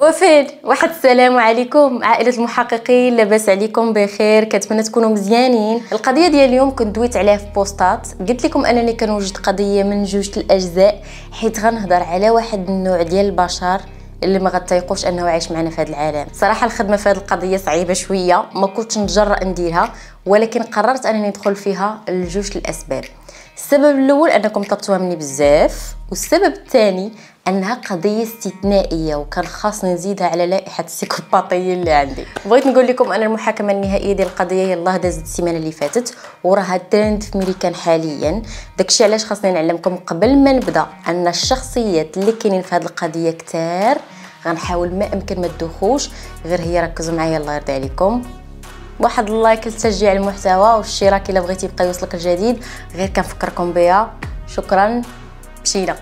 وفين واحد السلام عليكم عائله المحققين لاباس عليكم بخير كنتمنى تكونوا مزيانين القضيه ديال اليوم كنت دويت عليها في بوستات قلت لكم انني كنوجد قضيه من جوج الاجزاء حيت غنهضر على واحد النوع ديال البشر اللي ما غتيقوش انه عايش معنا في هذا العالم صراحه الخدمه في هذه القضيه صعيبه شويه ما كنتش نتجرأ نديرها ولكن قررت انني ندخل فيها لجوج الاسباب السبب الاول انكم طلبتوها مني بزاف والسبب الثاني انها قضيه استثنائيه وكان خاصني نزيدها على لائحه السيكوباطيه اللي عندي بغيت نقول لكم ان المحاكمه النهائيه ديال القضيه يلاه دازت السيمانه اللي فاتت وراها ترند في ميريكان حاليا داكشي علاش خاصني نعلمكم قبل ما نبدا ان الشخصيات اللي كاينين في هذه القضيه كتار غنحاول ما امكن ما تدوخوش غير هي ركزوا معايا الله يرضي عليكم واحد اللايك لتشجيع المحتوى والاشتراك الا بغيتي يبقى يوصلك الجديد غير كنفكركم بها شكرا مشينا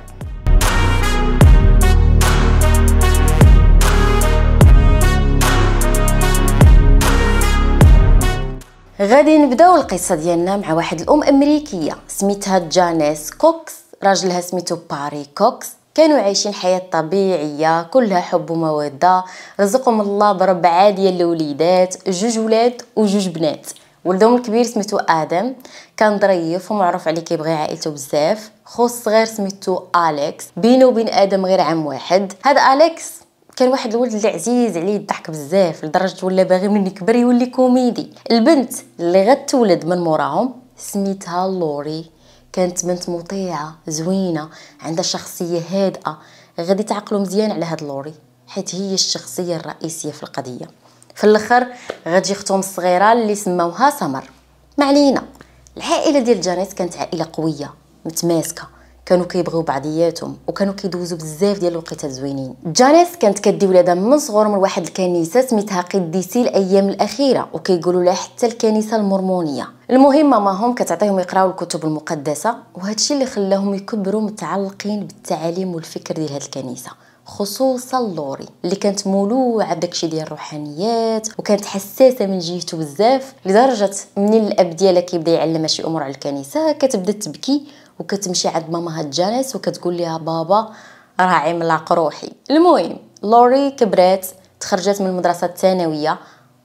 غادي نبداو القصه ديالنا مع واحد الام امريكيه سميتها جانيس كوكس راجلها سميتو باري كوكس كانوا عايشين حياة طبيعية كلها حب ومودة رزقهم الله برب عادية للوليدات جوج ولاد وجوج بنات ولدهم الكبير سميتو ادم كان ظريف ومعروف عليه كيبغي عائلته بزاف خو الصغير سميتو اليكس بينه وبين ادم غير عام واحد هذا اليكس كان واحد الولد اللي عزيز عليه الضحك بزاف لدرجه ولا باغي من يكبر يولي كوميدي البنت اللي غتولد من موراهم سميتها لوري كانت بنت مطيعه زوينه عندها شخصيه هادئه غادي تعقلوا مزيان على هاد لوري حيت هي الشخصيه الرئيسيه في القضيه في الاخر غتجي اختهم الصغيره اللي سموها سمر ما علينا العائله ديال جانيت كانت عائله قويه متماسكه كانوا كيبغيو بعضياتهم وكانوا كيدوزوا بزاف ديال الوقيتات زوينين جانيس كانت كدي ولادها من صغرهم لواحد الكنيسه سميتها قديسي الايام الاخيره وكيقولوا لها حتى الكنيسه المورمونيه المهم ماماهم كتعطيهم يقراو الكتب المقدسه وهادشي اللي خلاهم يكبروا متعلقين بالتعاليم والفكر ديال هاد الكنيسه خصوصا لوري اللي كانت مولوعه بداكشي ديال الروحانيات وكانت حساسه من جهته بزاف لدرجه من الاب ديالها كيبدا يعلمها شي امور على الكنيسه كتبدا تبكي وكتمشي عند ماماها جانيت وكتقول لها بابا راه عملاق روحي المهم لوري كبرات تخرجت من المدرسة الثانوية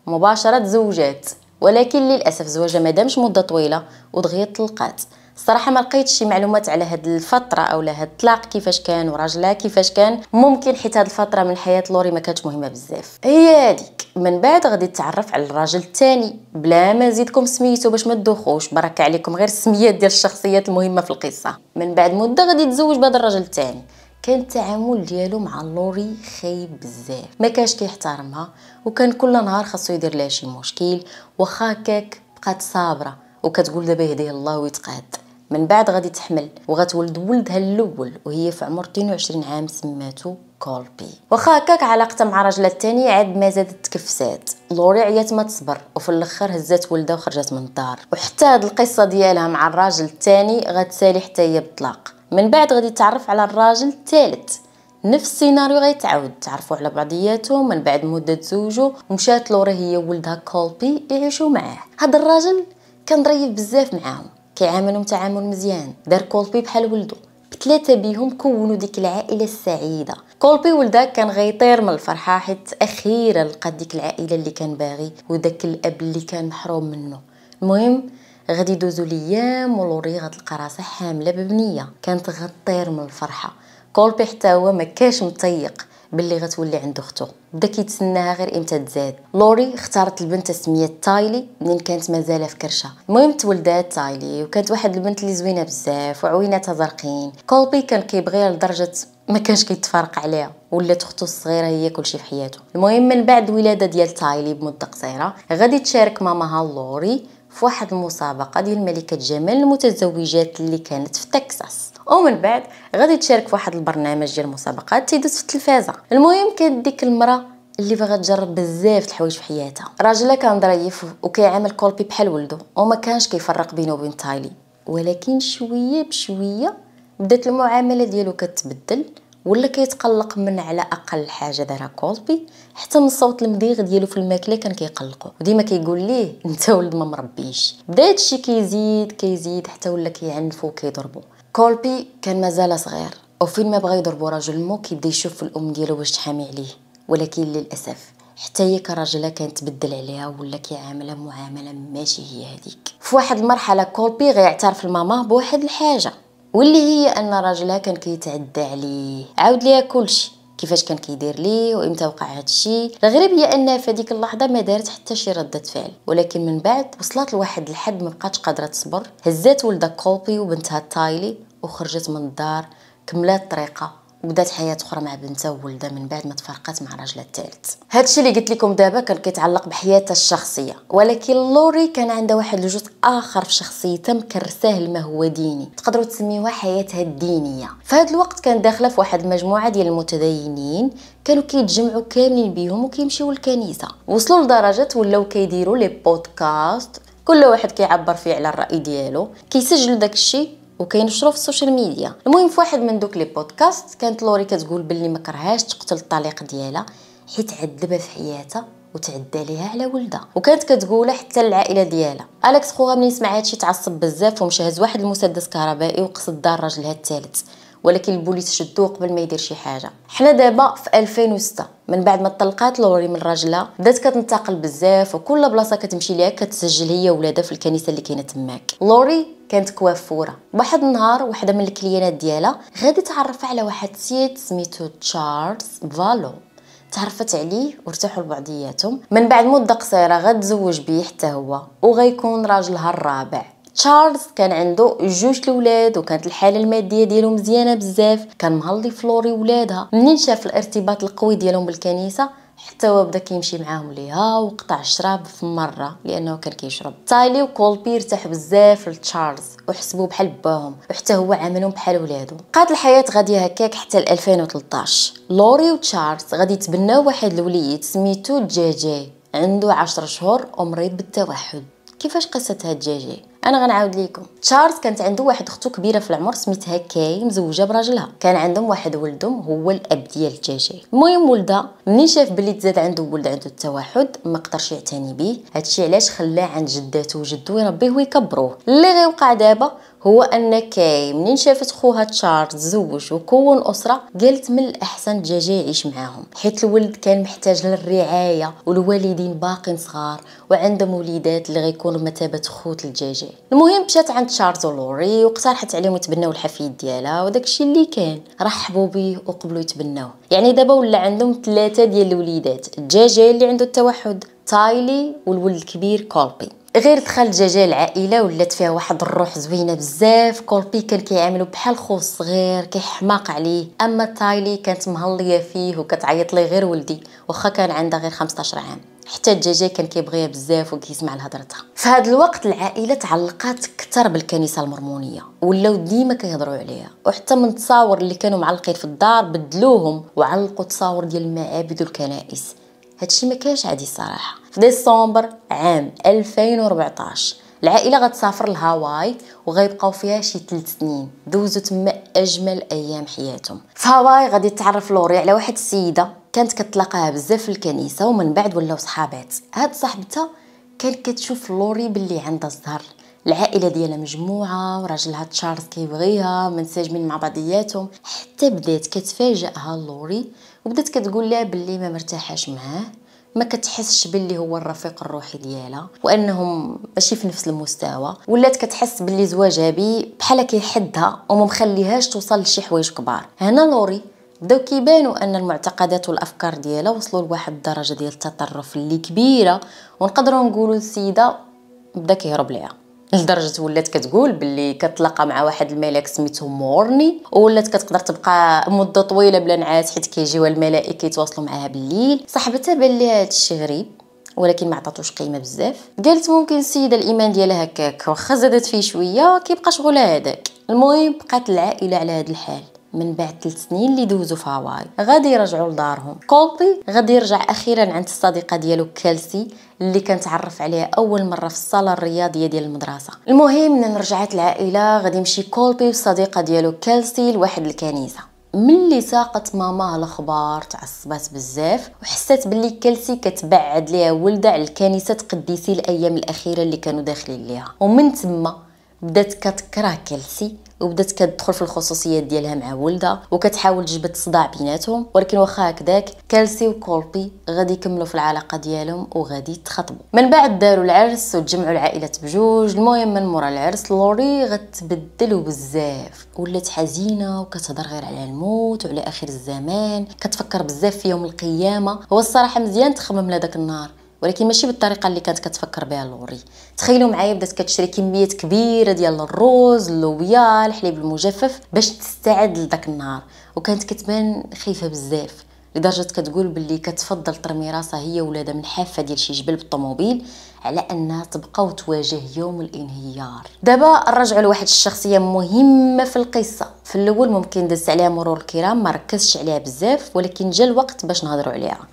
مباشرة تزوجات ولكن للأسف زواجها ما دامش مدة طويلة ودغيا طلقات الصراحه ما لقيت شي معلومات على هاد الفتره او هاد الطلاق كيفاش كان وراجلها كيفاش كان ممكن حيت هاد الفتره من حياه لوري ما كانت مهمه بزاف هي هذيك من بعد غادي تتعرف على الراجل الثاني بلا ما نزيدكم سميتو باش ما تدوخوش بركه عليكم غير السميات ديال الشخصيات المهمه في القصه من بعد مده غادي تزوج بهذا الراجل الثاني كان التعامل ديالو مع لوري خايب بزاف ما كانش كيحترمها وكان كل نهار خاصو يدير لها شي مشكل واخا هكاك بقات صابره وكتقول دابا يهديه الله ويتقاد من بعد غادي تحمل وغتولد ولدها الاول وهي في عمر 22 عام سماتو كولبي واخا هكاك علاقتها مع راجلها الثاني عاد ما زادت تكفسات لوري عيات ما تصبر وفي الاخر هزات ولدها وخرجت من الدار وحتى هاد القصه ديالها مع الراجل الثاني غتسالي حتى هي بطلاق من بعد غادي تعرف على الراجل الثالث نفس السيناريو غيتعاود تعرفوا على بعضياتهم من بعد مده تزوجوا ومشات لوري هي ولدها كولبي يعيشوا معاه هذا الراجل كان ضريف بزاف معاهم كيعاملهم تعامل مزيان دار كولبي بحال ولدو بثلاثة بيهم كونوا ديك العائلة السعيدة كولبي ولدها كان غيطير من الفرحة حيت أخيرا لقى ديك العائلة اللي كان باغي وداك الأب اللي كان محروم منه المهم غادي يدوزو ليام ولوري غتلقى راسها حامله ببنيه كانت غطير من الفرحه كولبي حتى هو ما كاش متيق باللي غتولي عند اختو بدا كيتسناها غير امتى تزاد لوري اختارت البنت سميت تايلي منين كانت مازاله في كرشه المهم تولدات تايلي وكانت واحد البنت اللي زوينه بزاف وعويناتها زرقين كولبي كان كيبغيها لدرجه ما كانش كيتفارق عليها ولات اختو الصغيره هي كلشي في حياته المهم من بعد الولاده ديال تايلي بمده قصيره غادي تشارك ماماها لوري في واحد المسابقه ديال ملكه جمال المتزوجات اللي كانت في تكساس ومن بعد غادي تشارك في واحد البرنامج ديال المسابقات تيدوز في التلفازه المهم كانت ديك المراه اللي باغا تجرب بزاف الحوايج في حياتها راجلها كان ظريف وكيعامل كولبي بحال ولده وما كانش كيفرق بينه وبين تايلي ولكن شويه بشويه بدات المعامله ديالو كتبدل ولا كيتقلق من على اقل حاجه دارها كولبي حتى من صوت المديغ ديالو في الماكله كان كيقلقو وديما كيقول ليه انت ولد ما مربيش بدا هادشي كيزيد كيزيد حتى ولا كيعنفو وكيضربو كولبي كان مازال صغير وفين ما بغى يضربو راجل مو كيبدا يشوف الام ديالو واش تحامي عليه ولكن للاسف حتى هي كراجلها كانت تبدل عليها ولا كيعاملها معامله ماشي هي هذيك في واحد المرحله كولبي غيعترف لماما بواحد الحاجه واللي هي ان راجلها كان كيتعدى عليه عاود ليها كلشي كيفاش كان كيدير ليه وامتى وقع هذا الشيء الغريب هي انها في هذيك اللحظه ما دارت حتى شي رده فعل ولكن من بعد وصلت لواحد الحد ما بقاتش قادره تصبر هزات ولدها كوبي وبنتها تايلي وخرجت من الدار كملات طريقه وبدات حياه اخرى مع بنتها وولدها من بعد ما تفرقات مع راجلها الثالث هادشي اللي قلت لكم دابا كان كيتعلق بحياتها الشخصيه ولكن لوري كان عندها واحد الجزء اخر في شخصيتها مكرساه لما هو ديني تقدروا تسميوها حياتها الدينيه في هذا الوقت كان داخله في واحد المجموعه ديال المتدينين كانوا كيتجمعوا كاملين بيهم وكيمشيو للكنيسه وصلوا لدرجه ولاو كيديروا لي بودكاست كل واحد كيعبر فيه على الراي ديالو كيسجلوا داكشي وكينشرو في السوشيال ميديا المهم في واحد من دوك لي بودكاست كانت لوري كتقول باللي ما كرهاش تقتل الطليق ديالها حيت عذبها في حياتها وتعدى ليها على ولدها وكانت كتقولها حتى للعائله ديالها الكس خوها ملي سمع هادشي تعصب بزاف ومشى هز واحد المسدس كهربائي وقصد دار راجلها الثالث ولكن البوليس شدوه قبل ما يدير شي حاجه حنا دابا في 2006 من بعد ما طلقات لوري من راجلها بدات كتنتقل بزاف وكل بلاصه كتمشي ليها كتسجل هي ولادها في الكنيسه اللي كاينه تماك لوري كانت كوافوره واحد النهار وحده من الكليانات ديالها غادي تعرف على واحد السيد سميتو تشارلز فالو تعرفت عليه وارتاحوا لبعضياتهم من بعد مده قصيره غتزوج بيه حتى هو وغيكون راجلها الرابع تشارلز كان عنده جوج الاولاد وكانت الحاله الماديه ديالو مزيانه بزاف كان مهلي فلوري ولادها منين شاف الارتباط القوي ديالهم بالكنيسه حتى هو بدا كيمشي معاهم ليها وقطع الشراب في مره لانه كان كيشرب تايلي وكولبي ارتاحوا بزاف لتشارلز وحسبوه بحال باهم وحتى هو عاملهم بحال ولادو بقات الحياه غادي هكاك حتى 2013 لوري وتشارلز غادي يتبناو واحد الوليد سميتو جي جي عنده عشر شهور ومريض بالتوحد كيفاش قصه هاد الدجاجه انا غنعاود لكم تشارلز كانت عنده واحد اختو كبيره في العمر سميتها كاي مزوجه براجلها كان عندهم واحد ولدهم هو الاب ديال الدجاجي المهم ولدها منين شاف بلي تزاد عنده ولد عنده التوحد ما قدرش يعتني بيه هادشي علاش خلاه عند جداته وجدو يربيه ويكبروه اللي غيوقع دابا هو ان كاي منين شافت خوها تشارلز تزوج وكون اسره قالت من الاحسن جاجا يعيش معاهم حيت الولد كان محتاج للرعايه والوالدين باقين صغار وعندهم وليدات اللي غيكونوا بمثابه خوت الدجاجه المهم مشات عند تشارلز ولوري واقترحت عليهم يتبناو الحفيد ديالها وداكشي اللي كان رحبوا به وقبلوا يتبناوه يعني دابا ولا عندهم ثلاثه ديال الوليدات الدجاجه اللي عنده التوحد تايلي والولد الكبير كولبي غير دخل الدجاجه العائله ولات فيها واحد الروح زوينه بزاف كولبي كان كيعاملو بحال خو صغير كيحماق عليه اما تايلي كانت مهليه فيه وكتعيط ليه غير ولدي واخا كان عندها غير 15 عام حتى الدجاجه كان كيبغيها بزاف وكيسمع لهضرتها في هذا الوقت العائله تعلقات كثر بالكنيسه المرمونيه ولاو ديما كيهضروا عليها وحتى من التصاور اللي كانوا معلقين في الدار بدلوهم وعلقوا تصاور ديال المعابد والكنائس هادشي ما كانش عادي الصراحه في ديسمبر عام 2014 العائله غتسافر لهاواي وغيبقاو فيها شي 3 سنين دوزو تما اجمل ايام حياتهم في هاواي غادي تعرف لوري على واحد السيده كانت كتلاقاها بزاف في الكنيسه ومن بعد ولاو صحابات هاد صاحبتها كانت كتشوف لوري باللي عندها الزهر العائله ديالها مجموعه وراجلها تشارلز كيبغيها منسجمين مع بعضياتهم حتى بدات كتفاجئها لوري وبدات كتقول لها باللي ما مرتاحاش معاه ما كتحسش باللي هو الرفيق الروحي ديالها وانهم ماشي في نفس المستوى ولات كتحس باللي زواجها بي بحال كيحدها وما مخليهاش توصل لشي حوايج كبار هنا لوري بداو كيبانوا ان المعتقدات والافكار ديالها وصلوا لواحد الدرجه ديال التطرف اللي كبيره ونقدروا نقولوا السيده بدا كيهرب ليها لدرجه ولات كتقول باللي كتلاقى مع واحد الملاك سميتو مورني ولات كتقدر تبقى مده طويله بلا نعاس حيت كيجيوها الملائكه يتواصلوا معاها بالليل صاحبتها بان ليها هادشي غريب ولكن ما عطاتوش قيمه بزاف قالت ممكن السيده الايمان ديالها هكاك واخا زادت فيه شويه كيبقى شغلها هذاك المهم بقات العائله على هذا الحال من بعد 3 سنين اللي دوزو في هاواي غادي يرجعوا لدارهم كولبي غادي يرجع اخيرا عند الصديقه ديالو كالسي اللي كنتعرف عليه اول مره في الصاله الرياضيه ديال المدرسه المهم من رجعت العائله غادي يمشي كولبي والصديقه ديالو كالسي لواحد الكنيسه ملي ساقت ماما الاخبار تعصبات بزاف وحست باللي كالسي كتبعد ليها ولدها على الكنيسه تقديسي الايام الاخيره اللي كانوا داخلين ليها ومن تما بدات كتكره كلسي وبدات كتدخل في الخصوصيات ديالها مع ولدها وكتحاول تجبد الصداع بيناتهم ولكن واخا هكذاك كالسي وكولبي غادي يكملوا في العلاقه ديالهم وغادي يتخطبوا من بعد داروا العرس وتجمعوا العائلات بجوج المهم من مورا العرس لوري غتبدل بزاف ولات حزينه وكتهضر غير على الموت وعلى اخر الزمان كتفكر بزاف في يوم القيامه هو الصراحه مزيان تخمم لهذاك النهار ولكن ماشي بالطريقه اللي كانت كتفكر بها لوري تخيلوا معايا بدات كتشري كميات كبيره ديال الروز اللوبيا الحليب المجفف باش تستعد لذاك النهار وكانت كتبان خايفه بزاف لدرجه كتقول باللي كتفضل ترمي راسها هي ولادها من حافه ديال شي جبل بالطوموبيل على انها تبقى وتواجه يوم الانهيار دابا نرجعوا لواحد الشخصيه مهمه في القصه في الاول ممكن دزت عليها مرور الكرام ما ركزتش عليها بزاف ولكن جا الوقت باش نهضروا عليها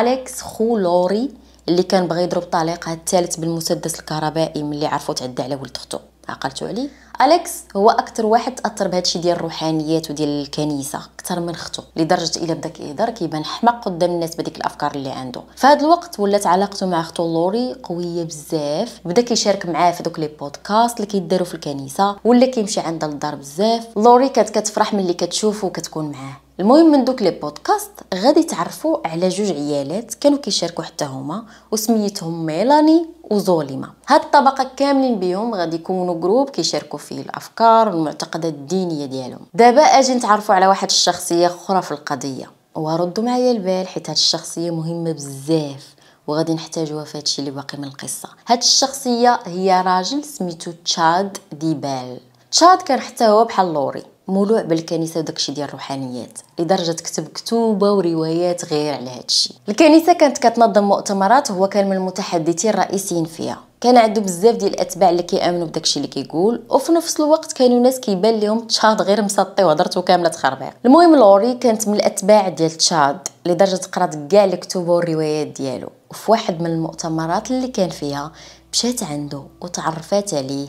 اليكس خو لوري اللي كان بغى يضرب طليقها الثالث بالمسدس الكهربائي ملي عرفو تعدى على ولد اختو عقلتو عليه اليكس هو اكثر واحد تاثر بهادشي ديال الروحانيات وديال الكنيسه اكثر من اخته لدرجه الا بدا كيهضر كيبان حماق قدام الناس بديك الافكار اللي عنده فهاد الوقت ولات علاقته مع اخته لوري قويه بزاف بدا كيشارك معاه في دوك لي بودكاست اللي كيداروا في الكنيسه ولا كيمشي عندها للدار بزاف لوري كانت كتفرح ملي كتشوفه وكتكون معاه المهم من دوك لي بودكاست غادي تعرفوا على جوج عيالات كانوا كيشاركوا حتى هما وسميتهم ميلاني وزوليما هاد الطبقه كاملين بيهم غادي يكونوا جروب كيشاركوا في في الافكار والمعتقدات الدينيه ديالهم دابا اجي نتعرفوا على واحد الشخصيه اخرى في القضيه وردوا معايا البال حيت هاد الشخصيه مهمه بزاف وغادي نحتاجوها في هادشي اللي باقي من القصه هاد الشخصيه هي راجل سميتو تشاد ديبال تشاد كان حتى هو بحال لوري مولوع بالكنيسه وداكشي ديال الروحانيات لدرجه كتب كتوبه وروايات غير على هادشي الكنيسه كانت كتنظم مؤتمرات وهو كان من المتحدثين الرئيسيين فيها كان عنده بزاف ديال الاتباع اللي كيامنوا بداكشي اللي كيقول وفي نفس الوقت كانوا ناس كيبان لهم تشاد غير مسطي وهضرته كامله تخربيق المهم لوري كانت من الاتباع ديال تشاد لدرجه قرات كاع الكتب والروايات ديالو وفي واحد من المؤتمرات اللي كان فيها مشات عنده وتعرفات عليه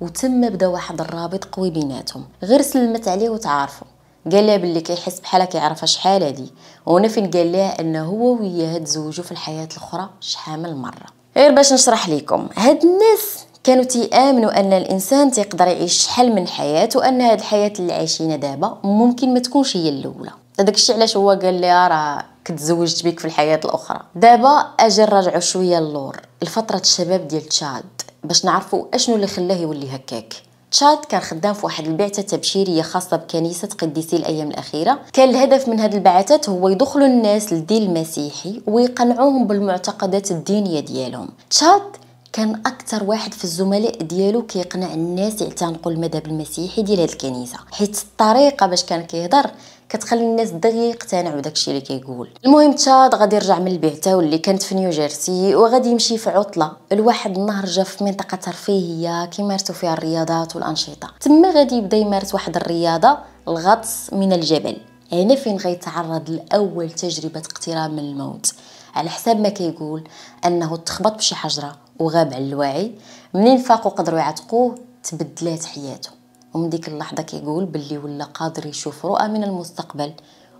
وتم بدا واحد الرابط قوي بيناتهم غير سلمت عليه وتعارفوا قال لها باللي كيحس بحالها كيعرفها شحال هادي وهنا فين قال لها انه هو وياها تزوجوا في الحياه الاخرى شحال من مره غير باش نشرح لكم هاد الناس كانوا تيامنوا ان الانسان تيقدر يعيش شحال من حياه وان هاد الحياه اللي عايشينها دابا ممكن ما تكونش هي الاولى هذاك الشيء علاش هو قال لي آه، راه كتزوجت بك في الحياه الاخرى دابا اجي نراجعوا شويه اللور لفتره الشباب ديال تشاد باش نعرفوا اشنو اللي خلاه يولي هكاك تشاد كان خدام في واحد البعثه تبشيريه خاصه بكنيسه قديسي الايام الاخيره كان الهدف من هذه البعثات هو يدخلوا الناس للدين المسيحي ويقنعوهم بالمعتقدات الدينيه ديالهم تشاد كان اكثر واحد في الزملاء ديالو كيقنع الناس يعتنقوا المذهب المسيحي ديال هذه الكنيسه حيت الطريقه باش كان كيهضر كتخلي الناس دغيا يقتنعوا بداكشي اللي كيقول المهم تشاد غادي يرجع من البعثه واللي كانت في نيوجيرسي وغادي يمشي في عطله لواحد النهر جا في منطقه ترفيهيه كيمارسوا فيها الرياضات والانشطه تما غادي يبدا يمارس واحد الرياضه الغطس من الجبل هنا فين غيتعرض لاول تجربه اقتراب من الموت على حساب ما كيقول انه تخبط بشي حجره وغاب على الوعي منين فاقوا قدروا يعتقوه تبدلات حياته ومن ديك اللحظه كيقول باللي ولا قادر يشوف رؤى من المستقبل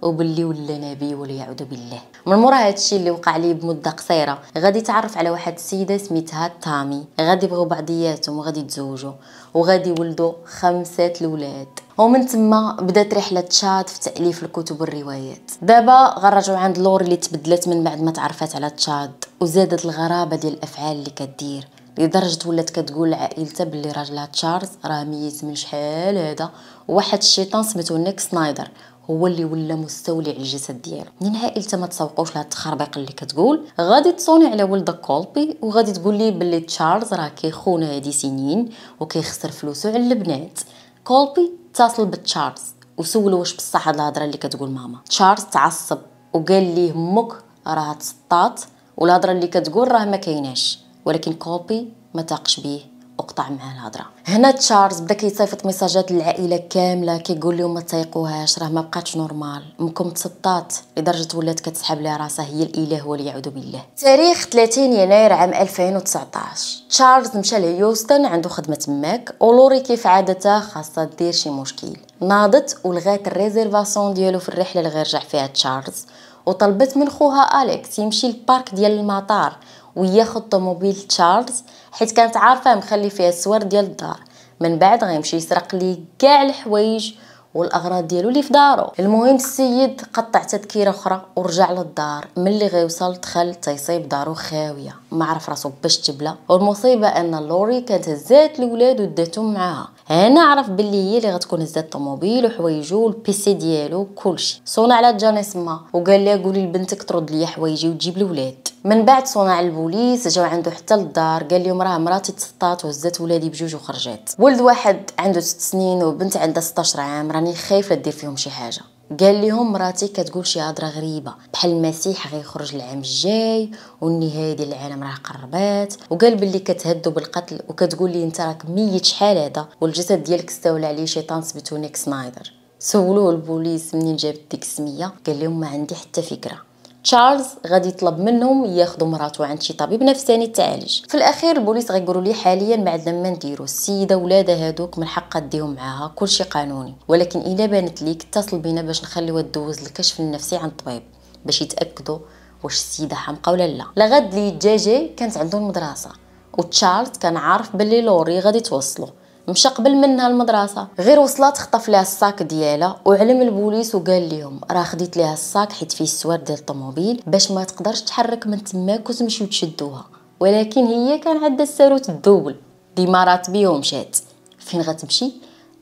وباللي ولا نبي والعياذ بالله من مورا هادشي اللي وقع لي بمده قصيره غادي تعرف على واحد السيده سميتها تامي غادي يبغوا بعضياتهم وغادي يتزوجوا وغادي يولدوا خمسه الاولاد ومن تما بدات رحله تشاد في تاليف الكتب والروايات دابا غنرجعوا عند لور اللي تبدلت من بعد ما تعرفات على تشاد وزادت الغرابه ديال الافعال اللي كدير لدرجه ولات كتقول عائلتها باللي راجلها تشارلز راه ميت من شحال هذا واحد الشيطان سميتو نيك سنايدر هو اللي ولا مستولي على الجسد ديالو منين عائلته ما تسوقوش لهاد التخربيق اللي كتقول غادي تصوني على ولدك كولبي وغادي تقول لي بلي تشارلز راه كيخون هادي سنين وكيخسر فلوسو على البنات كولبي اتصل بتشارلز وسولو واش بصح هاد الهضره اللي كتقول ماما تشارلز تعصب وقال ليه امك راه تسطات والهضره اللي كتقول راه ما كايناش ولكن كوبي ما تاقش بيه وقطع معاه الهضره هنا تشارلز بدا كيصيفط ميساجات للعائله كامله كيقول لهم ما تايقوهاش راه ما بقاتش نورمال امكم تسطات لدرجه ولات كتسحب لها راسها هي الاله والعياذ بالله تاريخ 30 يناير عام 2019 تشارلز مشى لهيوستن عنده خدمه تماك ولوري كيف عادتها خاصها دير شي مشكل ناضت ولغات الريزيرفاسيون ديالو في الرحله اللي غيرجع فيها تشارلز وطلبت من خوها اليكس يمشي للبارك ديال المطار وياخد طوموبيل تشارلز حيت كانت عارفه مخلي فيها السوار ديال الدار من بعد غيمشي يسرق لي كاع الحوايج والاغراض ديالو اللي في دارو المهم السيد قطع تذكيره اخرى ورجع للدار ملي غيوصل دخل تيصيب دارو خاويه ما عرف راسو باش تبلى والمصيبه ان لوري كانت هزات الولاد وداتهم معاها عرف باللي هي اللي غتكون هزات الطوموبيل وحوايجو والبيسي ديالو كلشي صونع على جا نسمع وقال لها قولي لبنتك ترد ليا حوايجي وتجيب الولاد من بعد صونع البوليس جاو عنده حتى للدار قال لهم راه مراتي تسطات وهزات ولادي بجوج وخرجات ولد واحد عنده 6 سنين وبنت عندها 16 عام راني خايفه دير فيهم شي حاجه قال لهم مراتي كتقول شي هضره غريبه بحال المسيح غيخرج العام الجاي والنهايه ديال العالم راه قربات وقال باللي كتهدو بالقتل وكتقول لي انت راك ميت شحال هذا والجسد ديالك استولى عليه شيطان سميتو نيك سنايدر سولوه البوليس منين جاب ديك السميه قال لهم ما عندي حتى فكره تشارلز غادي يطلب منهم ياخذوا مراتو عند شي طبيب نفساني تعالج في الاخير البوليس غيقولوا لي حاليا ما عندنا ما نديرو السيده ولادها هادوك من حقها ديهم معاها كلشي قانوني ولكن الا بانت ليك اتصل بينا باش نخليوها دوز الكشف النفسي عند طبيب باش يتاكدوا واش السيده حمقى ولا لا لغد لي جاجي كانت عندهم مدرسه وتشارلز كان عارف باللي لوري غادي توصلو مشى قبل منها المدرسه غير وصلت خطف لها الساك ديالها وعلم البوليس وقال لهم راه خديت لها الساك حيت فيه السوار ديال الطوموبيل باش ما تقدرش تحرك من تماك وتمشيو تشدوها ولكن هي كان عندها الساروت الدول ديما بيه ومشات فين غتمشي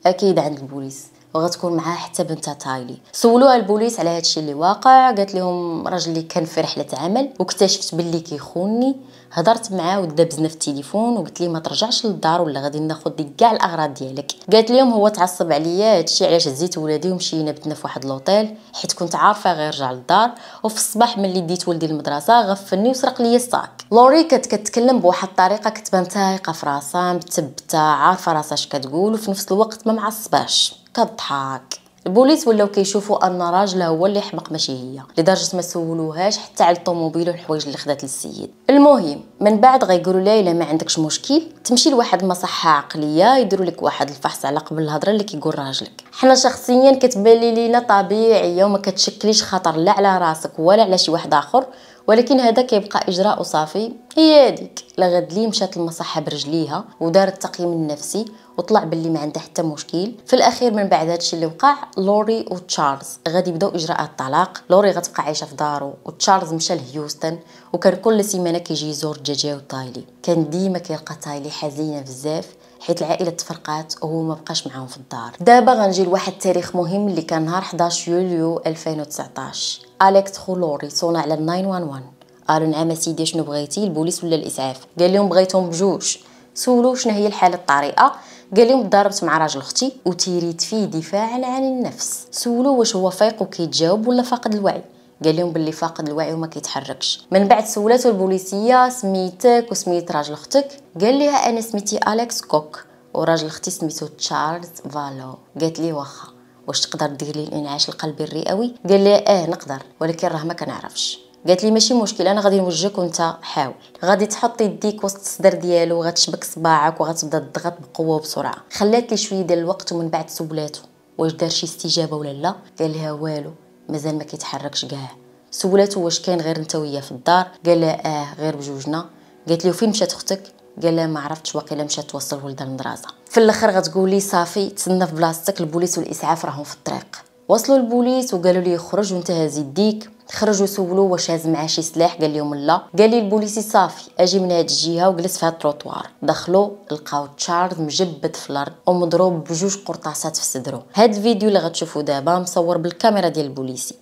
اكيد عند البوليس وغتكون معاه حتى بنتها تايلي سولوها البوليس على هادشي اللي واقع قالت لهم راجل اللي كان في رحله عمل واكتشفت باللي كيخوني هضرت معاه ودابزنا في التليفون وقلت ليه ما ترجعش للدار ولا غادي ناخذ كاع الاغراض ديالك قالت لهم هو تعصب عليا هادشي علاش هزيت ولادي ومشينا بدنا في واحد لوطيل حيت كنت عارفه غيرجع للدار وفي الصباح ملي ديت ولدي المدرسه غفلني وسرق لي الصاك لوري كانت كتكلم بواحد الطريقه كتبان تايقه في راسها متبته عارفه راسها اش كتقول وفي نفس الوقت ما معصباش كضحك البوليس ولاو كيشوفوا ان راجلها هو اللي حمق ماشي هي لدرجه ما سولوهاش حتى على الطوموبيل والحوايج اللي خدات للسيد المهم من بعد غيقولوا لها الا ما عندكش مشكل تمشي لواحد مصحه عقليه يديروا لك واحد الفحص على قبل الهضره اللي كيقول راجلك حنا شخصيا كتبان لينا طبيعيه وما كتشكليش خطر لا على راسك ولا على شي واحد اخر ولكن هذا كيبقى اجراء صافي هي هذيك لغد لي مشات المصحه برجليها ودارت التقييم النفسي وطلع باللي ما عندها حتى مشكل في الاخير من بعد هادشي اللي وقع لوري وتشارلز غادي يبداو اجراءات الطلاق لوري غتبقى عايشه في دارو وتشارلز مشى لهيوستن وكان كل سيمانه كيجي يزور جاجا وتايلي كان ديما كيلقى تايلي حزينه بزاف حيت العائله تفرقات وهو ما بقاش معاهم في الدار دابا غنجي لواحد التاريخ مهم اللي كان نهار 11 يوليو 2019 اليكس خولوري صونا على 911 قالوا نعم سيدي شنو بغيتي البوليس ولا الاسعاف قال لهم بغيتهم بجوج سولو شنو هي الحاله الطارئه قال لهم ضربت مع راجل اختي وتيريت فيه دفاعا عن النفس سولو واش هو فايق وكيتجاوب ولا فاقد الوعي قال لهم باللي فاقد الوعي وما كيتحركش من بعد سولته البوليسيه سميتك وسميت راجل اختك قال لها انا سميتي اليكس كوك وراجل اختي سميتو تشارلز فالو قالت لي واخا واش تقدر دير لي الانعاش القلبي الرئوي قال لي اه نقدر ولكن راه ما كنعرفش قالت لي ماشي مشكل انا غادي نوجهك وانت حاول غادي تحط يديك وسط الصدر ديالو وغتشبك صباعك وغتبدا تضغط بقوه وبسرعه خلات لي شويه ديال الوقت ومن بعد سولاتو واش دار شي استجابه ولا لا قال لها والو مازال ما كيتحركش كاع سولاتو واش كاين غير انت وياه في الدار قال لها اه غير بجوجنا قالت له فين مشات اختك قال لها ما عرفتش واقيلا مشات توصل ولدها للمدرسه في الاخر غتقولي صافي تسنى في بلاصتك البوليس والاسعاف راهم في الطريق وصلوا البوليس وقالوا لي خرج وانت هازي ديك خرجوا وسولو واش هاز معاه شي سلاح قال لهم لا قال لي البوليسي صافي اجي من هاد الجهه وجلس في هاد التروطوار دخلوا لقاو تشارلز مجبد في الارض ومضروب بجوج قرطاسات في صدره هاد الفيديو اللي غتشوفوا دابا مصور بالكاميرا ديال البوليسي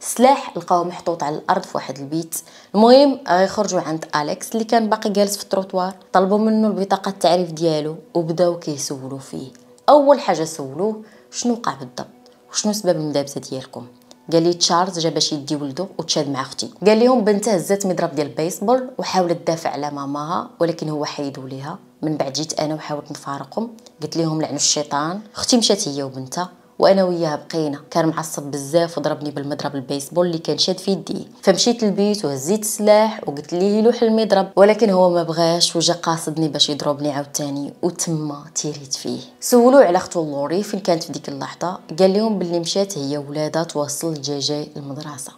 سلاح لقاوه محطوط على الارض في واحد البيت المهم غيخرجوا عند اليكس اللي كان باقي جالس في التروطوار طلبوا منه البطاقه التعريف ديالو وبداو كيسولوا فيه اول حاجه سولوه شنو وقع بالضبط وشنو سبب المدابسه ديالكم قال لي تشارلز جا باش يدي ولده وتشاد مع اختي قال لهم بنته هزات مضرب ديال البيسبول وحاولت تدافع على ماماها ولكن هو حيدو ليها من بعد جيت انا وحاولت نفارقهم قلت لهم لعنوا الشيطان اختي مشات هي وبنتها وانا وياه بقينا كان معصب بزاف وضربني بالمضرب البيسبول اللي كان شاد في يديه فمشيت للبيت وهزيت السلاح وقلت ليه لوح المضرب ولكن هو ما بغاش وجا قاصدني باش يضربني عاوتاني وتما تيريت فيه سولوه على اختو لوري فين كانت في ديك اللحظه قال لهم باللي مشات هي ولادها توصل الدجاجه المدرسه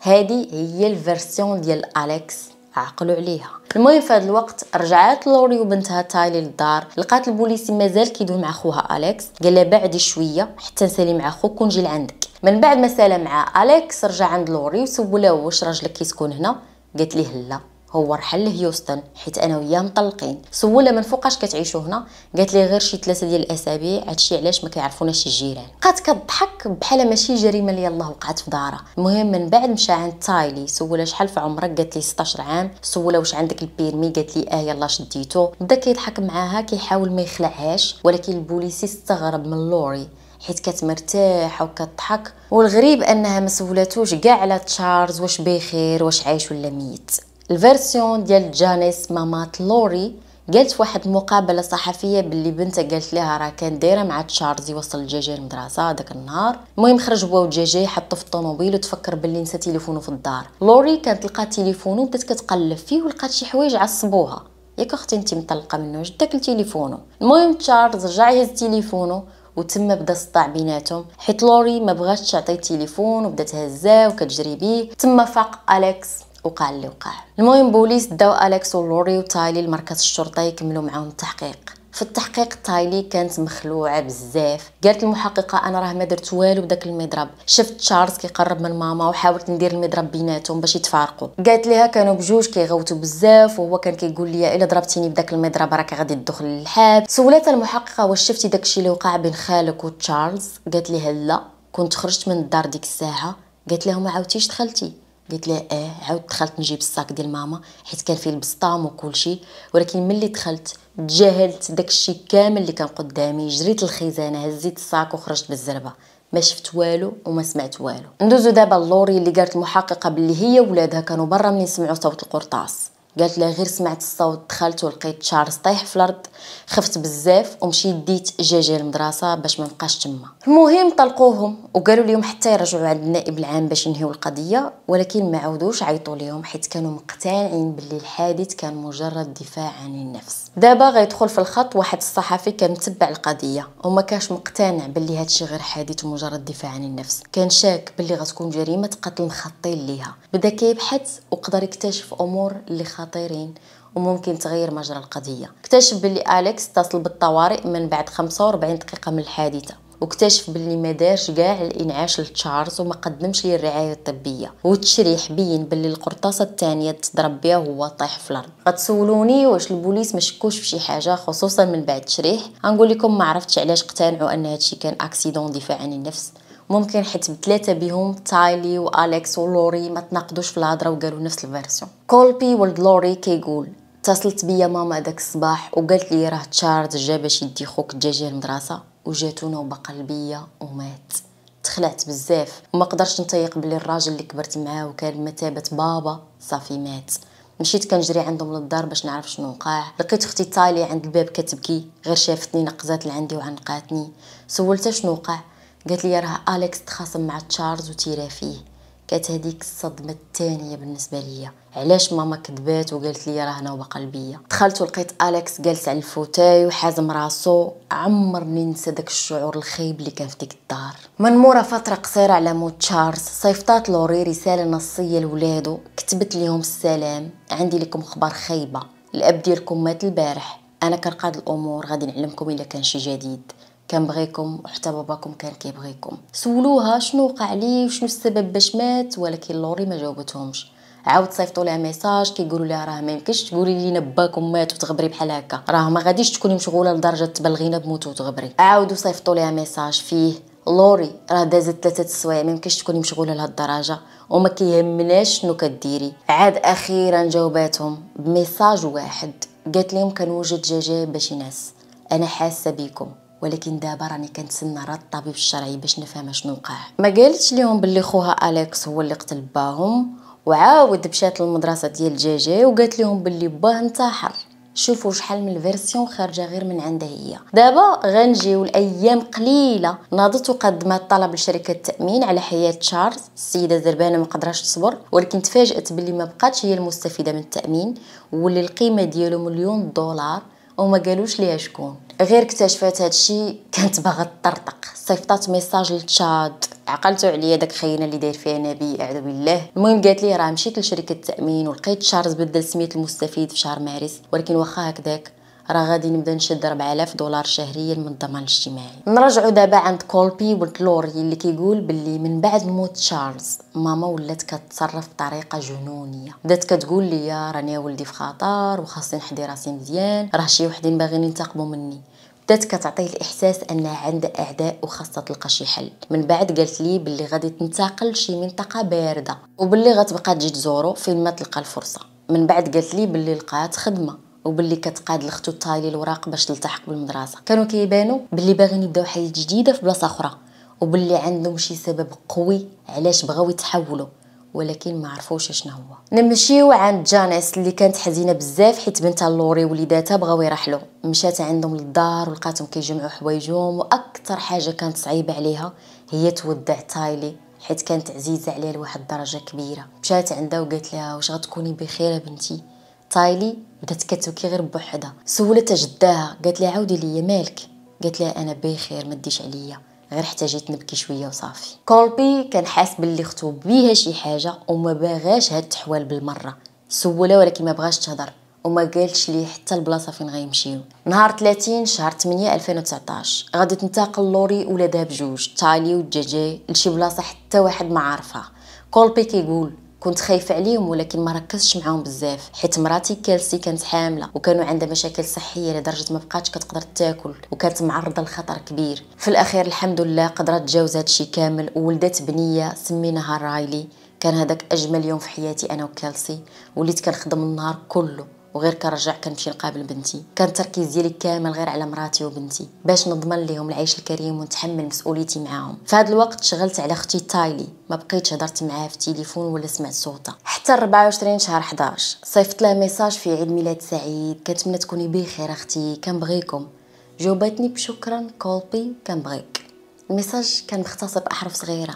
هذه هي الفيرسيون ديال اليكس عقلوا عليها المهم في هذا الوقت رجعت لوري وبنتها تايلي للدار لقات البوليسي مازال كيدوي مع خوها اليكس قال لها بعدي شويه حتى نسالي مع خوك ونجي لعندك من بعد ما سالا مع اليكس رجع عند لوري وسولها واش راجلك كيسكن هنا قالت ليه لا هو رحل لهيوستن حيت انا وياه مطلقين سولها من فوقاش كتعيشوا هنا قالت لي غير شي ثلاثه ديال الاسابيع هادشي علاش ما كيعرفوناش الجيران بقات كضحك بحال ماشي جريمه اللي الله وقعت في دارها المهم من بعد مشى عند تايلي سولها شحال في عمرك قالت لي 16 عام سولها واش عندك البيرمي قالت لي اه يلا شديتو بدا كيضحك معاها كيحاول ما يخلعهاش ولكن البوليسي استغرب من لوري حيت مرتاحه وكتضحك والغريب انها ما سولاتوش كاع على تشارلز واش بخير واش عايش ولا ميت الفيرسيون ديال جانيس مامات لوري قالت في واحد المقابله صحفيه باللي بنتها قالت لها راه كان دايره مع تشارلز يوصل الدجاجه المدرسة داك النهار المهم خرج هو والدجاجه حطو في الطوموبيل وتفكر باللي نسى تليفونه في الدار لوري كانت لقات تليفونه وبدات كتقلب فيه ولقات شي حوايج عصبوها ياك اختي انت مطلقه منه داك التليفونه المهم تشارلز رجع يهز تليفونه وتما بدا الصداع بيناتهم حيت لوري ما بغاتش تعطي التليفون وبدات هزاه وكتجري بيه تما فاق اليكس وقع اللي وقع المهم بوليس داو اليكس ولوري وتايلي لمركز الشرطه يكملوا معاهم التحقيق في التحقيق تايلي كانت مخلوعه بزاف قالت المحققه انا راه ما درت والو بداك المضرب شفت تشارلز كيقرب من ماما وحاولت ندير المضرب بيناتهم باش يتفارقوا قالت ليها كانوا بجوج كيغوتوا بزاف وهو كان كيقول لي الا ضربتيني بداك المضرب راك غادي تدخل للحاب سولات المحققه واش شفتي داكشي اللي وقع بين خالك وتشارلز قالت ليها لا كنت خرجت من الدار ديك الساعه قالت لها ما عاوتيش دخلتي قلت لها اه عاود دخلت نجيب الصاك ديال ماما حيت كان فيه البسطام وكل شيء ولكن ملي دخلت تجاهلت داك الشيء كامل اللي كان قدامي جريت الخزانه هزيت الصاك وخرجت بالزربه ما شفت والو وما سمعت والو ندوزو دابا لوري اللي قالت المحققه باللي هي ولادها كانوا برا من سمعوا صوت القرطاس قالت لها غير سمعت الصوت دخلت ولقيت تشارلز طايح في الارض خفت بزاف ومشيت ديت جاجي المدرسه باش ما نبقاش تما المهم طلقوهم وقالوا لهم حتى يرجعوا عند النائب العام باش ينهيو القضيه ولكن ما عودوش عيطوا لهم حيت كانوا مقتنعين باللي الحادث كان مجرد دفاع عن النفس دابا غيدخل في الخط واحد الصحفي كان متبع القضيه وما كاش مقتنع باللي هادشي غير حادث مجرد دفاع عن النفس كان شاك باللي غتكون جريمه قتل مخطين ليها بدا كيبحث وقدر يكتشف امور اللي خطيرين وممكن تغير مجرى القضيه اكتشف باللي اليكس اتصل بالطوارئ من بعد 45 دقيقه من الحادثه واكتشف باللي ما دارش كاع الانعاش لتشارلز وما قدمش ليه الرعايه الطبيه والتشريح بين باللي القرطاسه الثانيه تضرب بها وهو طايح في الارض غتسولوني واش البوليس ما شكوش في شي حاجه خصوصا من بعد التشريح غنقول لكم ما عرفتش علاش اقتنعوا ان هادشي كان اكسيدون دفاع عن النفس ممكن حيت بثلاثه بهم تايلي واليكس ولوري ما تناقضوش في الهضره وقالوا نفس الفيرسيون كولبي ولد لوري كيقول اتصلت بيا ماما داك الصباح وقالت لي راه تشارلز جا باش يدي خوك الدجاجه المدرسه وجاتو نوبه قلبيه ومات تخلعت بزاف وما قدرش نطيق بلي الراجل اللي كبرت معاه وكان بمثابه بابا صافي مات مشيت كنجري عندهم للدار باش نعرف شنو وقع لقيت اختي تالي عند الباب كتبكي غير شافتني نقزات لعندي وعنقاتني سولتها شنو وقع قالت لي راه اليكس تخاصم مع تشارلز وتيرا فيه كانت هذيك الصدمه الثانيه بالنسبه ليا علاش ماما كذبات وقالت لي راه هنا قلبيه دخلت ولقيت اليكس جالس على الفوتاي وحازم راسو عمرني ننسى داك الشعور الخيب اللي كان في ديك الدار من مورا فتره قصيره على موت تشارلز صيفطات لوري رساله نصيه لولادو كتبت ليهم السلام عندي لكم اخبار خايبه الاب ديالكم مات البارح انا كنقاد الامور غادي نعلمكم الا كان شي جديد كنبغيكم وحتى باباكم كان كيبغيكم سولوها شنو وقع ليه وشنو السبب باش مات ولكن لوري ما جاوبتهمش عاود صيفطوا لها ميساج كيقولوا لها راه ما يمكنش تقولي لينا باكم مات وتغبري بحال هكا راه ما غاديش تكوني مشغوله لدرجه تبلغينا بموت وتغبري عاودوا صيفطوا لها ميساج فيه لوري راه دازت ثلاثة سوايع ما يمكنش تكوني مشغوله لهاد الدرجه وما كيهمناش شنو كديري عاد اخيرا جاوباتهم بميساج واحد قالت لهم كنوجد جاجا باش ينعس انا حاسه بيكم ولكن دابا راني كنتسنى راه الطبيب الشرعي باش نفهم شنو وقع ما قالتش ليهم باللي خوها اليكس هو اللي قتل باهم وعاود مشات للمدرسه ديال جاجي وقالت لهم باللي باه انتحر شوفوا شحال من الفيرسيون خارجه غير من عندها هي دابا غنجيو لايام قليله ناضت وقدمت طلب لشركه التامين على حياه تشارلز السيده زربانه ما قدرتش تصبر ولكن تفاجات باللي ما بقاتش هي المستفيده من التامين واللي القيمه ديالو مليون دولار وما قالوش ليها شكون غير اكتشفت هادشي كانت باغا تطرطق صيفطات ميساج لتشاد عقلتو عليا داك خينا اللي داير فيها نبي اعوذ بالله المهم قالت لي راه مشيت لشركه التامين ولقيت شارز بدل سميت المستفيد في شهر مارس ولكن واخا هكذاك راه غادي نبدا نشد 4000 دولار شهريا من الضمان الاجتماعي نرجعوا دابا عند كولبي وكلوري اللي كيقول باللي من بعد موت تشارلز ماما ولات كتصرف بطريقه جنونيه بدات كتقول لي راني ولدي في خطر وخاصني نحضي راسي مزيان راه شي وحدين باغيين ينتقموا مني بدات كتعطيه الاحساس انها عندها اعداء وخاصه تلقى شي حل من بعد قالت لي باللي غادي تنتقل لشي منطقه بارده وباللي غتبقى تجي تزورو فين ما تلقى الفرصه من بعد قالت لي باللي لقات خدمه وباللي كتقاد الختو التالي الوراق باش تلتحق بالمدرسه كانوا كيبانوا باللي باغيين يبداو حياه جديده في بلاصه اخرى وباللي عندهم شي سبب قوي علاش بغاو يتحولوا ولكن ما عرفوش شنو هو نمشيو عند جانيس اللي كانت حزينه بزاف حيت بنتها لوري وليداتها بغاو يرحلوا مشات عندهم للدار ولقاتهم كيجمعوا حوايجهم واكثر حاجه كانت صعيبه عليها هي تودع تايلي حيت كانت عزيزه عليها لواحد الدرجه كبيره مشات عندها وقالت لها واش غتكوني بخير بنتي تايلي بدات كتبكي غير بوحدها سولتها جداها قالت لها عاودي ليا مالك قالت لها انا بخير ما ديش عليا غير احتاجيت نبكي شويه وصافي كولبي كان حاس باللي اختو بيها شي حاجه وما باغاش هاد التحوال بالمره سولها ولكن ما بغاش تهضر وما قالش لي حتى البلاصه فين غيمشيو نهار 30 شهر 8 2019 غادي تنتقل لوري ولادها بجوج تالي وجيجي لشي بلاصه حتى واحد ما عارفها كولبي كيقول كنت خايفه عليهم ولكن ما ركزتش معاهم بزاف حيت مراتي كالسي كانت حامله وكانوا عندها مشاكل صحيه لدرجه ما بقاتش كتقدر تاكل وكانت معرضه لخطر كبير في الاخير الحمد لله قدرت تجاوز هادشي كامل وولدت بنيه سميناها رايلي كان هذاك اجمل يوم في حياتي انا وكالسي وليت كنخدم النهار كله وغير كنرجع كنمشي نقابل بنتي كان التركيز ديالي كامل غير على مراتي وبنتي باش نضمن لهم العيش الكريم ونتحمل مسؤوليتي معاهم في هذا الوقت شغلت على اختي تايلي ما بقيتش هضرت معاها في التليفون ولا سمعت صوتها حتى 24 شهر 11 صيفط لها ميساج في عيد ميلاد سعيد كنتمنى تكوني بخير اختي كنبغيكم جاوبتني بشكرا كولبي كنبغيك الميساج كان مختصر باحرف صغيره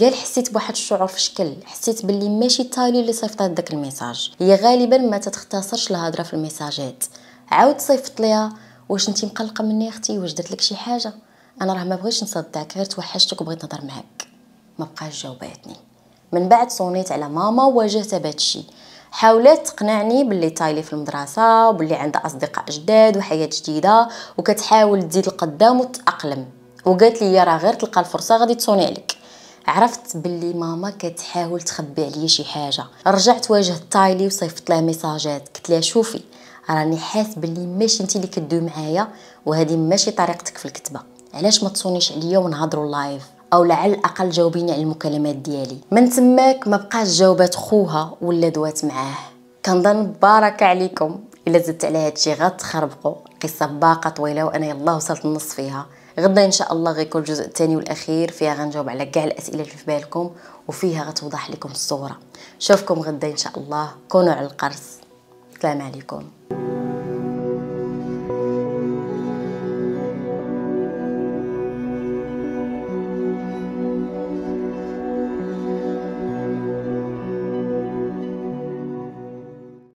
قال حسيت بواحد الشعور في شكل حسيت باللي ماشي تالي اللي صيفطها داك الميساج هي غالبا ما تتختصرش الهضره في الميساجات عاود صيفط ليها واش انت مقلقه مني اختي واش درت لك شي حاجه انا راه ما بغيتش نصدعك غير توحشتك وبغيت نهضر معاك ما بقاش جاوباتني من بعد صونيت على ماما وواجهتها بهادشي حاولت تقنعني باللي تايلي في المدرسه وباللي عندها اصدقاء جداد وحياه جديده وكتحاول تزيد القدام وتتاقلم وقالت لي راه غير تلقى الفرصه غادي تصوني عليك عرفت باللي ماما كتحاول تخبي عليا شي حاجه رجعت واجهت تايلي وصيفط لها ميساجات قلت لها شوفي راني حاس باللي ماشي انت اللي كدوي معايا وهذه ماشي طريقتك في الكتبه علاش ما تصونيش عليا ونهضروا لايف او على الاقل جاوبيني على المكالمات ديالي من تماك ما بقاش جاوبات خوها ولا دوات معاه كنظن بارك عليكم الا زدت على هادشي غتخربقوا قصه باقه طويله وانا يلاه وصلت النص فيها غدا ان شاء الله غيكون الجزء الثاني والاخير فيها غنجاوب على كاع الاسئله اللي في بالكم وفيها غتوضح لكم الصوره نشوفكم غدا ان شاء الله كونوا على القرص السلام عليكم